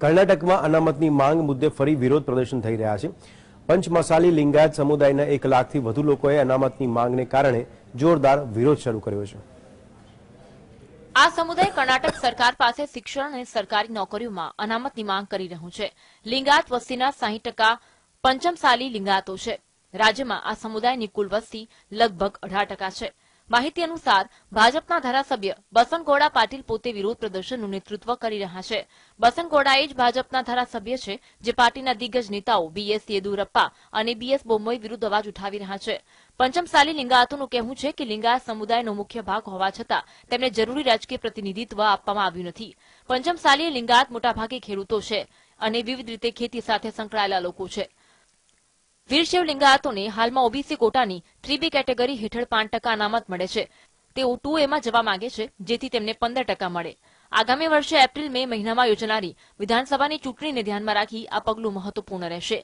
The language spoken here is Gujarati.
કર્ણાટકમાં અનામતની માંગ મુદ્દે ફરી વિરોધ પ્રદર્શન થઈ રહ્યા છે પંચમસાલી લિંગાયત સમુદાયના એક લાખથી વધુ લોકોએ અનામતની માંગને કારણે જોરદાર વિરોધ શરૂ કર્યો છે આ સમુદાય કર્ણાટક સરકાર પાસે શિક્ષણ અને સરકારી નોકરીઓમાં અનામતની માંગ કરી રહ્યું છે લિંગાત વસ્તીના સાહીઠ ટકા પંચમશાલી લિંગાતો છે રાજ્યમાં આ સમુદાયની કુલ વસ્તી લગભગ અઢાર ટકા છે માહિતી અનુસાર ભાજપના ધારાસભ્ય બસનગોડા પાટીલ પોતે વિરોધ પ્રદર્શનનું નેતૃત્વ કરી રહ્યા છે બસનગોડા એ જ ભાજપના ધારાસભ્ય છે જે પાર્ટીના દિગ્ગજ નેતાઓ બીએસ યેદુરપ્પા અને બીએસ બોમ્મોઈ વિરુદ્ધ અવાજ ઉઠાવી રહ્યા છે પંચમશાલી લિંગાયતોનું કહેવું છે કે લિંગાયત સમુદાયનો મુખ્ય ભાગ હોવા છતાં તેમને જરૂરી રાજકીય પ્રતિનિધિત્વ આપવામાં આવ્યું નથી પંચમશાલી લિંગાયત મોટાભાગે ખેડૂતો છે અને વિવિધ રીતે ખેતી સાથે સંકળાયેલા લોકો છે વીરશૈવ લિંગાયતોને હાલમાં ઓબીસી કોટાની થ્રી કેટેગરી હેઠળ પાંચ ટકા અનામત મળે છે તેઓ ટુ એમાં જવા માંગે છે જેથી તેમને પંદર ટકા મળે આગામી વર્ષે એપ્રિલ મે મહિનામાં યોજાનારી વિધાનસભાની ચૂંટણીને ધ્યાનમાં રાખી આ પગલું મહત્વપૂર્ણ રહેશે